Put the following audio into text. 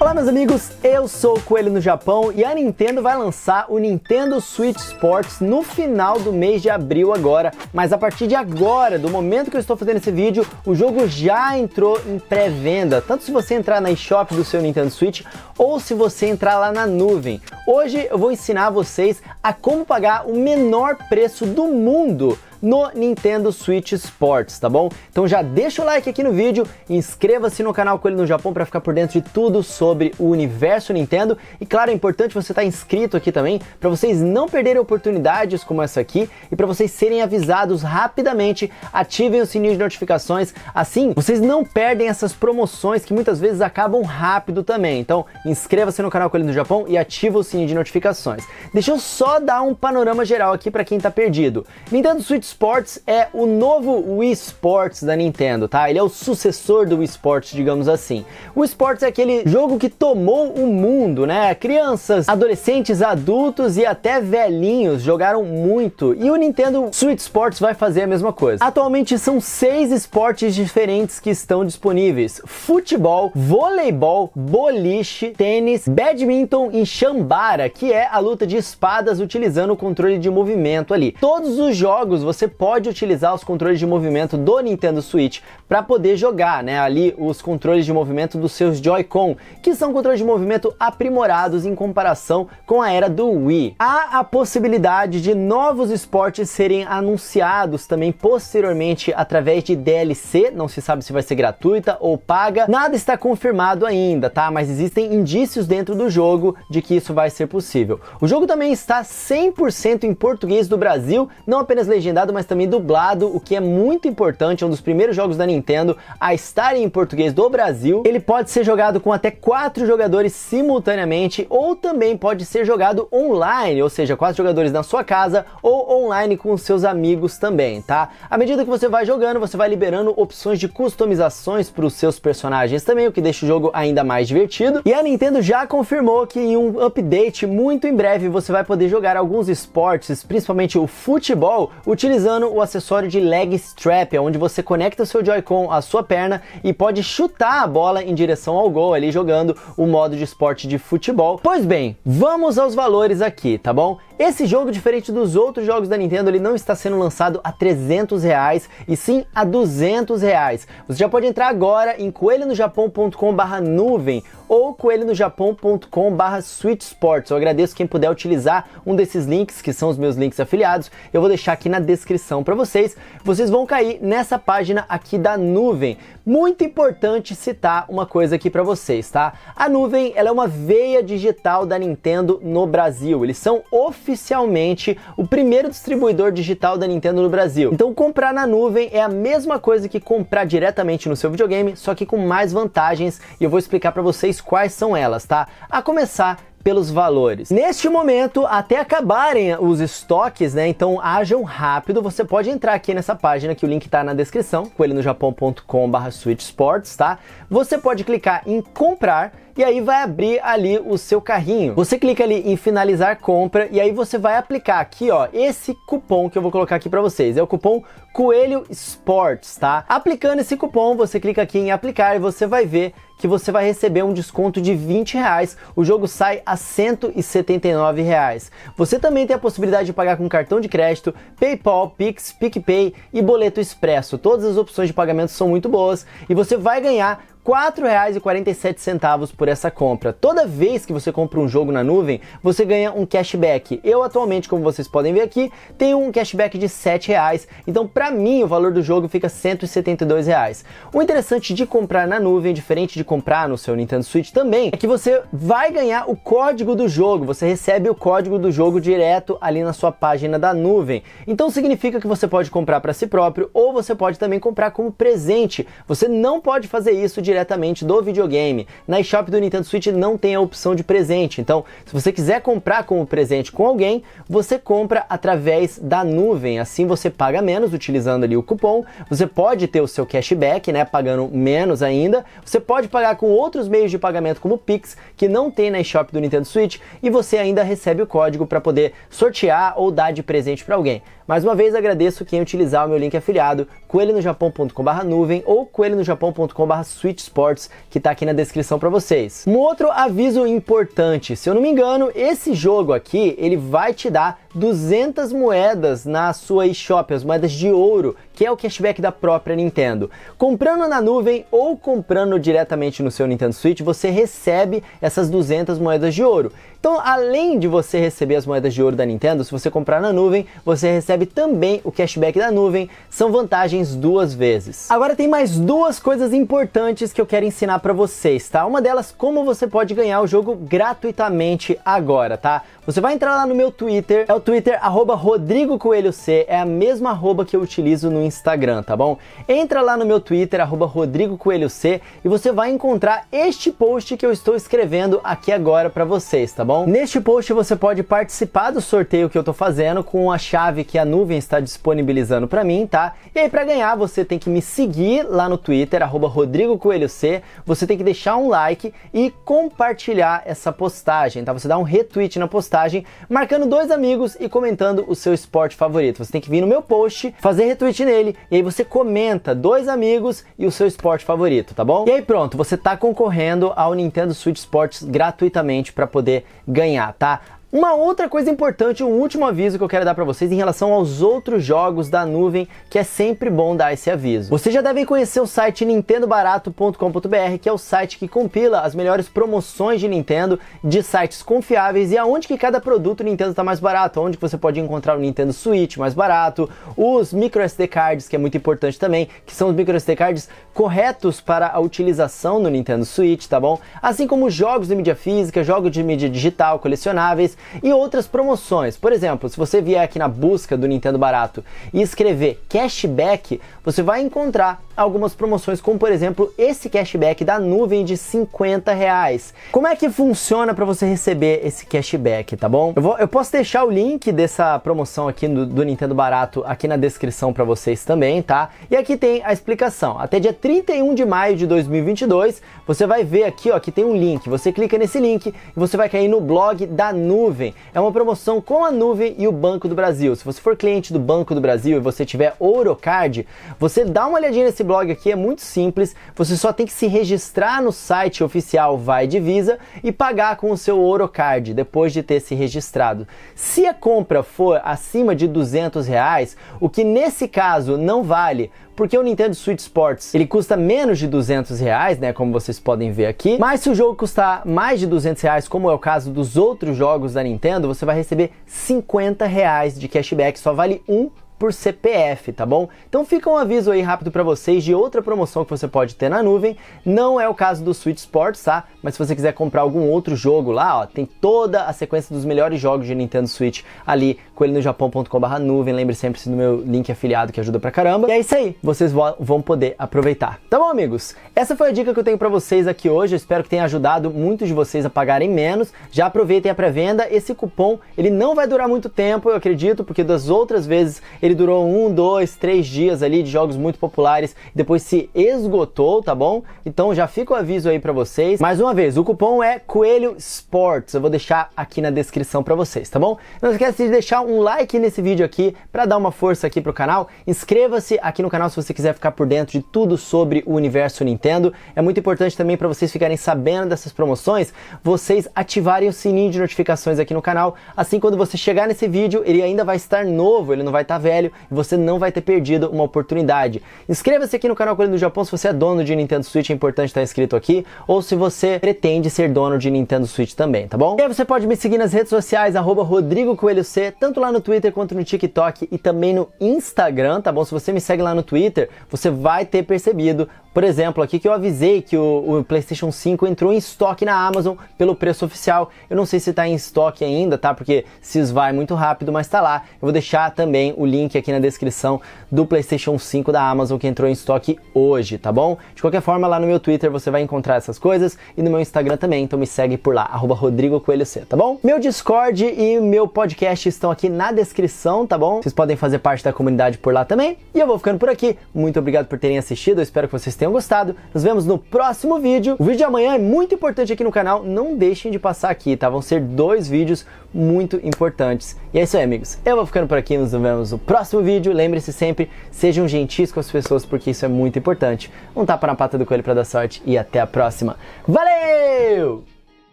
Olá meus amigos, eu sou o Coelho no Japão e a Nintendo vai lançar o Nintendo Switch Sports no final do mês de abril agora, mas a partir de agora, do momento que eu estou fazendo esse vídeo, o jogo já entrou em pré-venda, tanto se você entrar na eShop do seu Nintendo Switch ou se você entrar lá na nuvem. Hoje eu vou ensinar vocês a como pagar o menor preço do mundo no Nintendo Switch Sports, tá bom? Então já deixa o like aqui no vídeo, inscreva-se no canal Coelho no Japão para ficar por dentro de tudo sobre o universo Nintendo e claro, é importante você estar tá inscrito aqui também para vocês não perderem oportunidades como essa aqui e para vocês serem avisados rapidamente, ativem o sininho de notificações, assim vocês não perdem essas promoções que muitas vezes acabam rápido também. Então, inscreva-se no canal Coelho no Japão e ativa o sininho de notificações. Deixa eu só dar um panorama geral aqui para quem tá perdido. Nintendo Switch Sports é o novo Wii Sports da Nintendo, tá? Ele é o sucessor do Wii Sports, digamos assim. O Sports é aquele jogo que tomou o mundo, né? Crianças, adolescentes, adultos e até velhinhos jogaram muito. E o Nintendo Switch Sports vai fazer a mesma coisa. Atualmente são seis esportes diferentes que estão disponíveis: futebol, voleibol, boliche, tênis, badminton e chambara, que é a luta de espadas utilizando o controle de movimento ali. Todos os jogos você você pode utilizar os controles de movimento do Nintendo Switch para poder jogar, né, ali os controles de movimento dos seus Joy-Con, que são controles de movimento aprimorados em comparação com a era do Wii. Há a possibilidade de novos esportes serem anunciados também posteriormente através de DLC, não se sabe se vai ser gratuita ou paga. Nada está confirmado ainda, tá? Mas existem indícios dentro do jogo de que isso vai ser possível. O jogo também está 100% em português do Brasil, não apenas legendado legendado, mas também dublado, o que é muito importante, é um dos primeiros jogos da Nintendo a estar em português do Brasil. Ele pode ser jogado com até quatro jogadores simultaneamente ou também pode ser jogado online, ou seja, quatro jogadores na sua casa ou online com seus amigos também, tá? À medida que você vai jogando, você vai liberando opções de customizações para os seus personagens também, o que deixa o jogo ainda mais divertido. E a Nintendo já confirmou que em um update muito em breve você vai poder jogar alguns esportes, principalmente o futebol, utilizando utilizando o acessório de leg strap, é onde você conecta o seu Joy-Con à sua perna e pode chutar a bola em direção ao gol ali jogando o modo de esporte de futebol. Pois bem, vamos aos valores aqui, tá bom? Esse jogo, diferente dos outros jogos da Nintendo, ele não está sendo lançado a 300 reais e sim a 200 reais. Você já pode entrar agora em coelhonojapão.com/barra nuvem ou coelhonojapão.com/barra Switch Sports. Eu agradeço quem puder utilizar um desses links, que são os meus links afiliados. Eu vou deixar aqui na descrição para vocês. Vocês vão cair nessa página aqui da nuvem. Muito importante citar uma coisa aqui para vocês, tá? A nuvem ela é uma veia digital da Nintendo no Brasil. Eles são oficiais oficialmente o primeiro distribuidor digital da Nintendo no Brasil. Então comprar na nuvem é a mesma coisa que comprar diretamente no seu videogame, só que com mais vantagens e eu vou explicar para vocês quais são elas, tá? A começar pelos valores. Neste momento, até acabarem os estoques, né? Então hajam rápido. Você pode entrar aqui nessa página que o link tá na descrição, coelhinojapão.com/switchsports, tá? Você pode clicar em comprar e aí vai abrir ali o seu carrinho. Você clica ali em finalizar compra e aí você vai aplicar aqui, ó, esse cupom que eu vou colocar aqui para vocês. É o cupom Coelho Sports, tá? Aplicando esse cupom, você clica aqui em aplicar e você vai ver que você vai receber um desconto de 20 reais. O jogo sai a 179 reais. Você também tem a possibilidade de pagar com cartão de crédito, PayPal, Pix, PicPay e boleto expresso. Todas as opções de pagamento são muito boas e você vai ganhar R$ 4,47 por essa compra. Toda vez que você compra um jogo na nuvem, você ganha um cashback. Eu atualmente, como vocês podem ver aqui, tenho um cashback de R$ 7,00. Então, para mim, o valor do jogo fica R$ 172. Reais. O interessante de comprar na nuvem, diferente de comprar no seu Nintendo Switch também, é que você vai ganhar o código do jogo. Você recebe o código do jogo direto ali na sua página da nuvem. Então, significa que você pode comprar para si próprio ou você pode também comprar como presente. Você não pode fazer isso direto diretamente do videogame. Na eShop do Nintendo Switch não tem a opção de presente, então se você quiser comprar como presente com alguém, você compra através da nuvem. Assim você paga menos utilizando ali o cupom, você pode ter o seu cashback, né, pagando menos ainda. Você pode pagar com outros meios de pagamento como Pix, que não tem na eShop do Nintendo Switch, e você ainda recebe o código para poder sortear ou dar de presente para alguém. Mais uma vez agradeço quem utilizar o meu link afiliado, coelhinojapão.com.br nuvem ou coelhinojapão.com.br sports que está aqui na descrição para vocês. Um outro aviso importante, se eu não me engano, esse jogo aqui, ele vai te dar 200 moedas na sua eShop, as moedas de ouro, que é o cashback da própria Nintendo. Comprando na nuvem ou comprando diretamente no seu Nintendo Switch, você recebe essas 200 moedas de ouro. Então, além de você receber as moedas de ouro da Nintendo, se você comprar na nuvem, você recebe também o cashback da nuvem. São vantagens duas vezes. Agora tem mais duas coisas importantes que eu quero ensinar para vocês, tá? Uma delas, como você pode ganhar o jogo gratuitamente agora, tá? Você vai entrar lá no meu Twitter, é o Twitter, arroba Rodrigo Coelho C, é a mesma arroba que eu utilizo no Instagram, tá bom? Entra lá no meu Twitter, arroba Rodrigo Coelho C, e você vai encontrar este post que eu estou escrevendo aqui agora para vocês, tá bom? Neste post você pode participar do sorteio que eu tô fazendo com a chave que a nuvem está disponibilizando para mim, tá? E aí para ganhar você tem que me seguir lá no Twitter, arroba Rodrigo Coelho C, você tem que deixar um like e compartilhar essa postagem, tá? Você dá um retweet na postagem, marcando dois amigos e comentando o seu esporte favorito. Você tem que vir no meu post, fazer retweet nele e aí você comenta dois amigos e o seu esporte favorito, tá bom? E aí pronto, você tá concorrendo ao Nintendo Switch Sports gratuitamente para poder ganhar, tá? Uma outra coisa importante, um último aviso que eu quero dar para vocês em relação aos outros jogos da nuvem, que é sempre bom dar esse aviso. Vocês já devem conhecer o site nintendobarato.com.br, que é o site que compila as melhores promoções de Nintendo de sites confiáveis e aonde que cada produto Nintendo está mais barato, onde você pode encontrar o Nintendo Switch mais barato, os micro SD cards, que é muito importante também, que são os micro SD cards corretos para a utilização no Nintendo Switch, tá bom? Assim como jogos de mídia física, jogos de mídia digital, colecionáveis, e outras promoções. Por exemplo, se você vier aqui na busca do Nintendo Barato e escrever cashback, você vai encontrar algumas promoções, como por exemplo esse cashback da nuvem de 50 reais. Como é que funciona para você receber esse cashback, tá bom? Eu, vou, eu, posso deixar o link dessa promoção aqui do, do Nintendo Barato aqui na descrição para vocês também, tá? E aqui tem a explicação. Até dia 31 de maio de 2022, você vai ver aqui, ó, que tem um link. Você clica nesse link e você vai cair no blog da nuvem nuvem. É uma promoção com a nuvem e o Banco do Brasil. Se você for cliente do Banco do Brasil e você tiver Ourocard, você dá uma olhadinha nesse blog aqui, é muito simples. Você só tem que se registrar no site oficial Vai Divisa e pagar com o seu Ourocard depois de ter se registrado. Se a compra for acima de 200 reais, o que nesse caso não vale, porque o Nintendo Switch Sports ele custa menos de 200 reais, né? Como vocês podem ver aqui. Mas se o jogo custar mais de 200 reais, como é o caso dos outros jogos da Nintendo, você vai receber 50 reais de cashback. Só vale um por CPF, tá bom? Então fica um aviso aí rápido para vocês de outra promoção que você pode ter na nuvem. Não é o caso do Switch Sports, tá? Mas se você quiser comprar algum outro jogo lá, ó, tem toda a sequência dos melhores jogos de Nintendo Switch ali, com ele no coelhinojapão.com/nuvem. Lembre sempre do meu link afiliado que ajuda pra caramba. E é isso aí, vocês vão poder aproveitar. Tá bom, amigos? Essa foi a dica que eu tenho para vocês aqui hoje. Eu espero que tenha ajudado muitos de vocês a pagarem menos. Já aproveitem a pré-venda. Esse cupom, ele não vai durar muito tempo, eu acredito, porque das outras vezes ele ele durou um, dois, três dias ali de jogos muito populares, depois se esgotou, tá bom? Então já fica o aviso aí para vocês. Mais uma vez, o cupom é Coelho Sports. Eu vou deixar aqui na descrição para vocês, tá bom? Não esquece de deixar um like nesse vídeo aqui para dar uma força aqui pro canal. Inscreva-se aqui no canal se você quiser ficar por dentro de tudo sobre o universo Nintendo. É muito importante também para vocês ficarem sabendo dessas promoções, vocês ativarem o sininho de notificações aqui no canal. Assim quando você chegar nesse vídeo, ele ainda vai estar novo, ele não vai estar tá velho velho e você não vai ter perdido uma oportunidade. Inscreva-se aqui no canal Coelho do Japão se você é dono de Nintendo Switch, é importante estar inscrito aqui, ou se você pretende ser dono de Nintendo Switch também, tá bom? E aí você pode me seguir nas redes sociais, arroba Rodrigo Coelho C, tanto lá no Twitter quanto no TikTok e também no Instagram, tá bom? Se você me segue lá no Twitter, você vai ter percebido por exemplo, aqui que eu avisei que o, o, PlayStation 5 entrou em estoque na Amazon pelo preço oficial. Eu não sei se está em estoque ainda, tá? Porque se esvai muito rápido, mas está lá. Eu vou deixar também o link aqui na descrição do PlayStation 5 da Amazon que entrou em estoque hoje, tá bom? De qualquer forma, lá no meu Twitter você vai encontrar essas coisas e no meu Instagram também, então me segue por lá, @RodrigoCoelhoC, tá bom? Meu Discord e meu podcast estão aqui na descrição, tá bom? Vocês podem fazer parte da comunidade por lá também. E eu vou ficando por aqui. Muito obrigado por terem assistido, eu espero que vocês tenham gostado. Nos vemos no próximo vídeo. O vídeo de amanhã é muito importante aqui no canal, não deixem de passar aqui, tá? Vão ser dois vídeos muito importantes. E é isso aí, amigos. Eu vou ficando por aqui, nos vemos no próximo vídeo. Lembre-se sempre, sejam gentis com as pessoas, porque isso é muito importante. Um tapa na pata do coelho para dar sorte e até a próxima. Valeu!